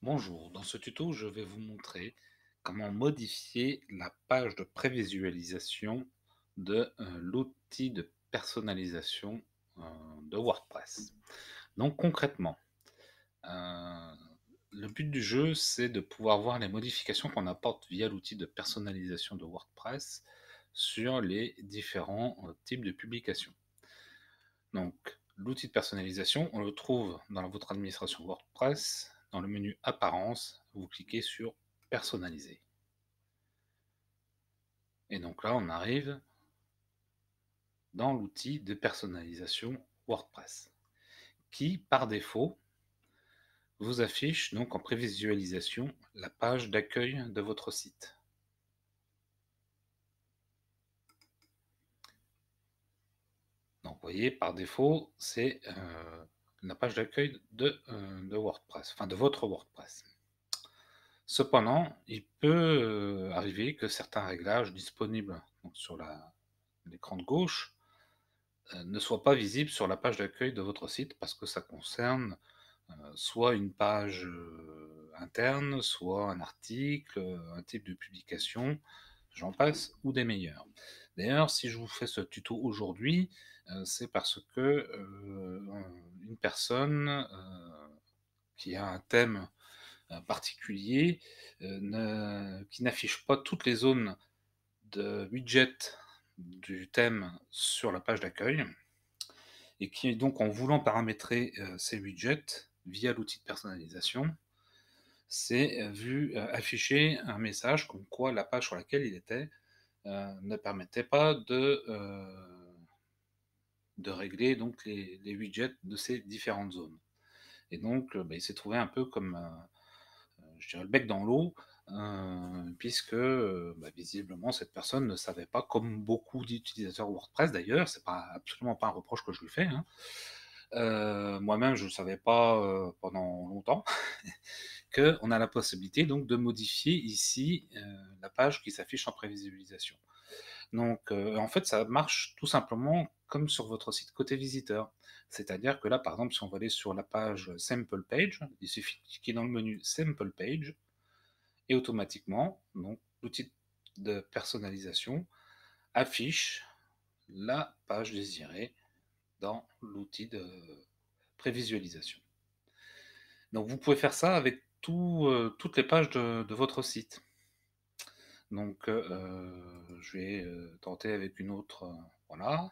Bonjour, dans ce tuto je vais vous montrer comment modifier la page de prévisualisation de euh, l'outil de personnalisation euh, de WordPress. Donc concrètement, euh, le but du jeu c'est de pouvoir voir les modifications qu'on apporte via l'outil de personnalisation de WordPress sur les différents types de publications. Donc l'outil de personnalisation, on le trouve dans votre administration WordPress, dans le menu Apparence, vous cliquez sur Personnaliser. Et donc là, on arrive dans l'outil de personnalisation WordPress, qui, par défaut, vous affiche donc en prévisualisation la page d'accueil de votre site. Donc vous voyez, par défaut, c'est euh, la page d'accueil euh, de, WordPress, enfin de votre WordPress. Cependant, il peut euh, arriver que certains réglages disponibles sur l'écran de gauche euh, ne soient pas visibles sur la page d'accueil de votre site parce que ça concerne soit une page interne, soit un article, un type de publication, j'en passe, ou des meilleurs. D'ailleurs, si je vous fais ce tuto aujourd'hui, euh, c'est parce que euh, une personne euh, qui a un thème particulier, qui n'affiche pas toutes les zones de widgets du thème sur la page d'accueil, et qui donc en voulant paramétrer ses widgets via l'outil de personnalisation, s'est vu afficher un message comme quoi la page sur laquelle il était euh, ne permettait pas de, euh, de régler donc les, les, widgets de ces différentes zones. Et donc, euh, bah, il s'est trouvé un peu comme, je dirais, le bec dans l'eau, puisque bah, visiblement cette personne ne savait pas, comme beaucoup d'utilisateurs WordPress d'ailleurs, c'est pas absolument pas un reproche que je lui fais. Hein, moi-même, je ne savais pas pendant longtemps. qu'on a la possibilité donc de modifier ici euh, la page qui s'affiche en prévisualisation. Donc euh, en fait, ça marche tout simplement comme sur votre site côté visiteur. C'est-à-dire que là, par exemple, si on va aller sur la page Sample Page, il suffit de cliquer dans le menu Sample Page, et automatiquement, l'outil de personnalisation affiche la page désirée dans l'outil de prévisualisation. Donc vous pouvez faire ça avec euh, toutes les pages de, votre site. Donc, euh, je vais euh, tenter avec une autre. voilà.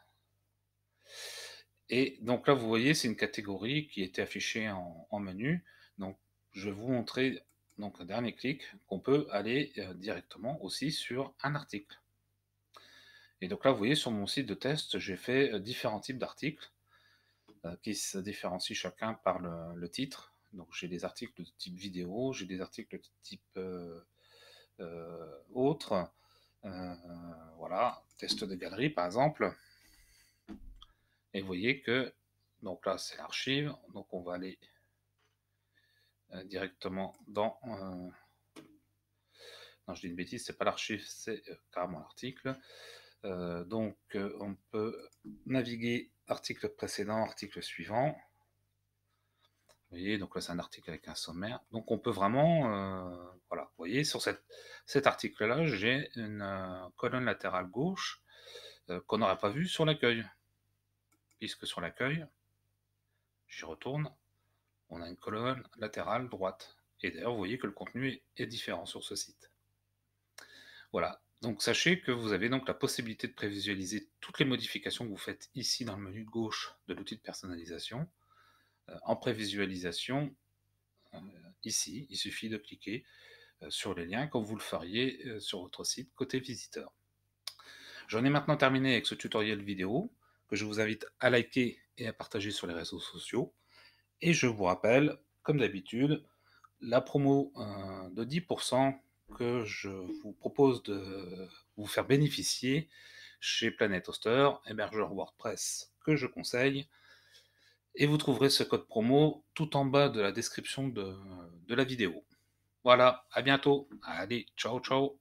Et donc là, vous voyez, c'est une catégorie qui était affichée en, menu. Donc, je vais vous montrer, donc, un dernier clic, qu'on peut aller directement aussi sur un article. Et donc là, vous voyez, sur mon site de test, j'ai fait différents types d'articles qui se différencient chacun par le titre. Donc j'ai des articles de type vidéo, j'ai des articles de type euh, euh, autre. Euh, voilà, test de galerie par exemple. Et vous voyez que, donc là c'est l'archive, donc on va aller directement dans. Non, je dis une bêtise, c'est pas l'archive, c'est carrément l'article. donc, on peut naviguer article précédent, article suivant. Vous voyez, donc là, c'est un article avec un sommaire. Donc, on peut vraiment, euh, voilà, vous voyez, sur cet article-là, j'ai une euh, colonne latérale gauche euh, qu'on n'aurait pas vue sur l'accueil. Puisque sur l'accueil, j'y retourne, on a une colonne latérale droite. Et d'ailleurs, vous voyez que le contenu est différent sur ce site. Voilà, donc sachez que vous avez donc la possibilité de prévisualiser toutes les modifications que vous faites ici dans le menu gauche de l'outil de personnalisation en prévisualisation, euh, ici, il suffit de cliquer euh, sur les liens comme vous le feriez euh, sur votre site côté visiteur. J'en ai maintenant terminé avec ce tutoriel vidéo que je vous invite à liker et à partager sur les réseaux sociaux. Et je vous rappelle, comme d'habitude, la promo de 10% que je vous propose de vous faire bénéficier chez Planet Hoster, hébergeur WordPress que je conseille. Et vous trouverez ce code promo tout en bas de la description de, la vidéo. Voilà, à bientôt. Allez, ciao, ciao.